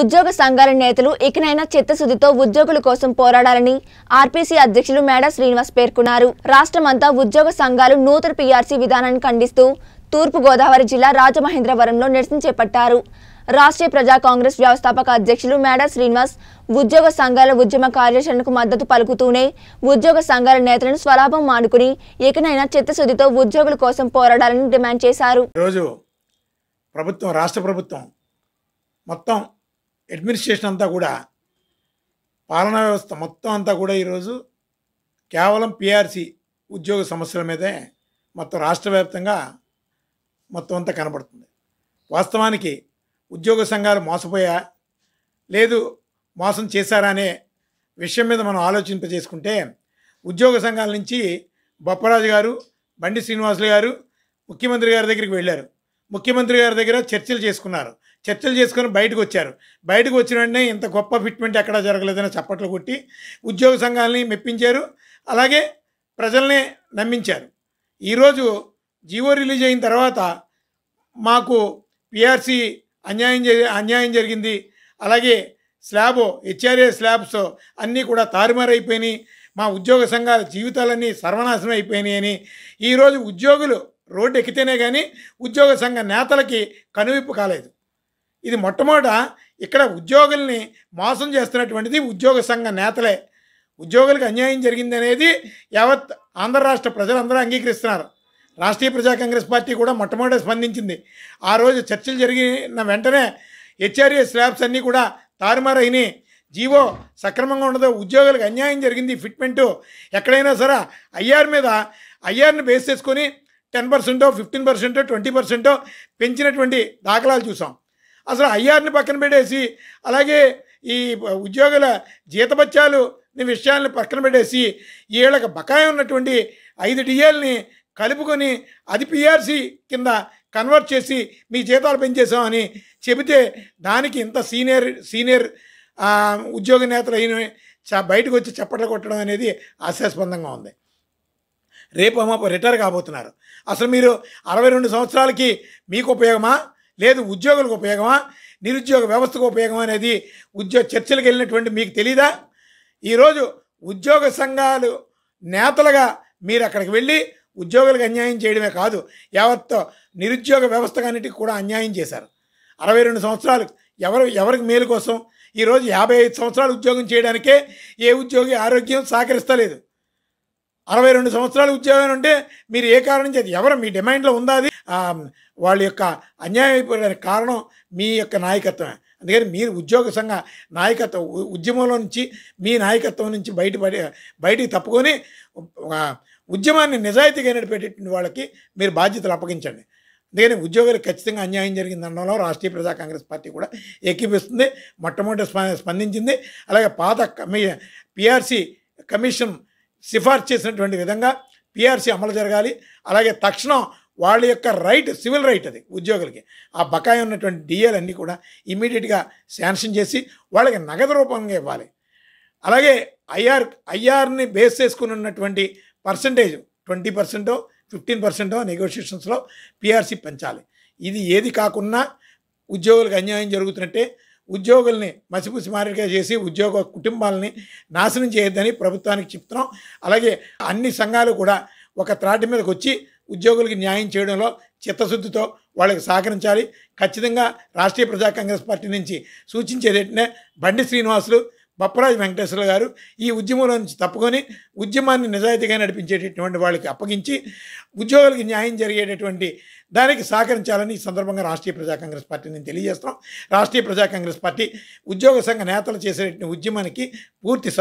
ఉద్యోగ సంఘాల నేతలు ఇకనైనా చిత్తశుద్దితో ఉద్యోగుల కోసం పోరాడాలని ఆర్పీసీ అధ్యక్షులు మేడ శ్రీనివాస్ పేర్కొన్నారు రాష్ట్రమంతా ఉద్యోగ సంఘాలు నూతన పీఆర్సీ విధానాన్ని ఖండిస్తూ తూర్పుగోదావరి జిల్లా రాజమహేంద్రవరంలో నిరసన చేపట్టారు రాష్ట్రీయ ప్రజా కాంగ్రెస్ వ్యవస్థాపక అధ్యక్షులు మేడ శ్రీనివాస్ ఉద్యోగ సంఘాల ఉద్యమ కార్యాచరణకు మద్దతు పలుకుతూనే ఉద్యోగ సంఘాల నేతలను స్వలాభం మానుకుని ఇకనైనా చిత్తశుద్దితో ఉద్యోగుల కోసం పోరాడాలని డిమాండ్ చేశారు ప్రభుత్వం రాష్ట్ర ప్రభుత్వం మొత్తం అడ్మినిస్ట్రేషన్ అంతా కూడా పాలనా వ్యవస్థ మొత్తం అంతా కూడా ఈరోజు కేవలం పిఆర్సి ఉద్యోగ సమస్యల మీదే మొత్తం రాష్ట్ర వ్యాప్తంగా మొత్తం అంతా కనబడుతుంది వాస్తవానికి ఉద్యోగ సంఘాలు మోసపోయా లేదు మోసం చేశారా అనే విషయం మీద మనం ఆలోచింపజేసుకుంటే ఉద్యోగ సంఘాల నుంచి బొప్పరాజు గారు బండి శ్రీనివాసులు గారు ముఖ్యమంత్రి గారి దగ్గరికి వెళ్ళారు ముఖ్యమంత్రి గారి దగ్గర చర్చలు చేసుకున్నారు చర్చలు చేసుకొని బయటకు వచ్చారు బయటకు వచ్చిన వెంటనే ఇంత గొప్ప ఫిట్మెంట్ ఎక్కడా జరగలేదని చప్పట్లు కొట్టి ఉద్యోగ సంఘాలని మెప్పించారు అలాగే ప్రజల్ని నమ్మించారు ఈరోజు జియో రిలీజ్ అయిన తర్వాత మాకు పిఆర్సీ అన్యాయం అన్యాయం జరిగింది అలాగే స్లాబ్ హెచ్ఆర్ఏ స్లాబ్స్ అన్నీ కూడా తారుమారైపోయినాయి మా ఉద్యోగ సంఘాల జీవితాలన్నీ సర్వనాశనం అయిపోయినాయి అని ఈరోజు ఉద్యోగులు రోడ్డు ఎక్కితేనే కానీ ఉద్యోగ సంఘ నేతలకి కనువిప్పు కాలేదు ఇది మొట్టమొదట ఇక్కడ ఉద్యోగుల్ని మోసం చేస్తున్నటువంటిది ఉద్యోగ సంఘ నేతలే ఉద్యోగులకు అన్యాయం జరిగింది అనేది యావత్ ఆంధ్ర రాష్ట్ర ప్రజలందరూ అంగీకరిస్తున్నారు రాష్ట్రీయ ప్రజా కాంగ్రెస్ పార్టీ కూడా మొట్టమొదట స్పందించింది ఆ రోజు చర్చలు జరిగిన వెంటనే హెచ్ఆర్ఏ స్లాబ్స్ అన్నీ కూడా తారుమారైనాయి జీవో సక్రమంగా ఉండదు ఉద్యోగులకు అన్యాయం జరిగింది ఫిట్మెంటు ఎక్కడైనా సరే ఐఆర్ మీద ఐఆర్ని బేస్ చేసుకొని టెన్ పర్సెంటో ఫిఫ్టీన్ పర్సెంటో ట్వంటీ పర్సెంటో పెంచినటువంటి దాఖలాలు చూసాం అసలు ఐఆర్ని పక్కన పెట్టేసి అలాగే ఈ ఉద్యోగుల జీతపత్యాలు విషయాలను పక్కన పెట్టేసి వీళ్ళకి బకాయి ఉన్నటువంటి ఐదు డిఎల్ని కలుపుకొని అది పిఆర్సీ కింద కన్వర్ట్ చేసి మీ జీతాలు పెంచేసామని చెబితే దానికి ఇంత సీనియర్ సీనియర్ ఉద్యోగ నేతలు అయిన బయటకు వచ్చి చప్పట్లు కొట్టడం అనేది ఆశాస్పందంగా ఉంది రేపు అమ్మ రిటైర్ కాబోతున్నారు అసలు మీరు అరవై రెండు సంవత్సరాలకి మీకు ఉపయోగమా లేదు ఉద్యోగులకు ఉపయోగమా నిరుద్యోగ వ్యవస్థకు ఉపయోగం అనేది ఉద్యోగ చర్చలకు వెళ్ళినటువంటి మీకు తెలీదా ఈరోజు ఉద్యోగ సంఘాలు నేతలుగా మీరు అక్కడికి వెళ్ళి ఉద్యోగులకు అన్యాయం చేయడమే కాదు యావత్తో నిరుద్యోగ వ్యవస్థ వ్యవస్థకన్నిటికి కూడా అన్యాయం చేశారు అరవై రెండు సంవత్సరాలు ఎవరు ఎవరికి మేలు కోసం ఈరోజు యాభై ఐదు సంవత్సరాలు ఉద్యోగం చేయడానికే ఏ ఉద్యోగి ఆరోగ్యం సహకరిస్తలేదు అరవై రెండు సంవత్సరాలు ఉద్యోగం ఉంటే మీరు ఏ కారణం చేతి ఎవరు మీ డిమాండ్లో ఉందా అది వాళ్ళ యొక్క అన్యాయం అయిపోయడానికి కారణం మీ యొక్క నాయకత్వమే అందుకని మీరు ఉద్యోగ సంఘ నాయకత్వం ఉద్యమంలో నుంచి మీ నాయకత్వం నుంచి బయటపడి బయటికి తప్పుకొని ఉద్యమాన్ని నిజాయితీగా నడిపేటటువంటి వాళ్ళకి మీరు బాధ్యతలు అప్పగించండి అందుకని ఉద్యోగులకు ఖచ్చితంగా అన్యాయం జరిగింది జరిగిందనడంలో రాష్ట్రీయ ప్రజా కాంగ్రెస్ పార్టీ కూడా ఏకీపిస్తుంది మొట్టమొదటి స్పందించింది అలాగే పాత కమి పిఆర్సీ కమిషన్ సిఫార్సు చేసినటువంటి విధంగా పిఆర్సీ అమలు జరగాలి అలాగే తక్షణం వాళ్ళ యొక్క రైట్ సివిల్ రైట్ అది ఉద్యోగులకి ఆ బకాయి ఉన్నటువంటి డిఏలన్నీ కూడా ఇమీడియట్గా శాంక్షన్ చేసి వాళ్ళకి నగదు రూపంగా ఇవ్వాలి అలాగే ఐఆర్ ఐఆర్ని బేస్ చేసుకుని ఉన్నటువంటి పర్సంటేజ్ ట్వంటీ పర్సెంటో ఫిఫ్టీన్ పర్సెంటో నెగోషియేషన్స్లో పిఆర్సీ పెంచాలి ఇది ఏది కాకుండా ఉద్యోగులకు అన్యాయం జరుగుతున్నట్టే ఉద్యోగుల్ని మసిపుసి మారిగా చేసి ఉద్యోగ కుటుంబాలని నాశనం చేయొద్దని ప్రభుత్వానికి చెప్తున్నాం అలాగే అన్ని సంఘాలు కూడా ఒక త్రాటి మీదకి వచ్చి ఉద్యోగులకి న్యాయం చేయడంలో చిత్తశుద్ధితో వాళ్ళకి సహకరించాలి ఖచ్చితంగా రాష్ట్రీయ ప్రజా కాంగ్రెస్ పార్టీ నుంచి సూచించేదేంటనే బండి శ్రీనివాసులు బప్పరాజు వెంకటేశ్వర గారు ఈ ఉద్యమంలో నుంచి తప్పుకొని ఉద్యమాన్ని నిజాయితీగా నడిపించేటటువంటి వాళ్ళకి అప్పగించి ఉద్యోగులకి న్యాయం జరిగేటటువంటి దానికి సహకరించాలని ఈ సందర్భంగా రాష్ట్రీయ ప్రజా కాంగ్రెస్ పార్టీ నేను తెలియజేస్తాం రాష్ట్రీయ ప్రజా కాంగ్రెస్ పార్టీ ఉద్యోగ సంఘ నేతలు చేసేటువంటి ఉద్యమానికి పూర్తి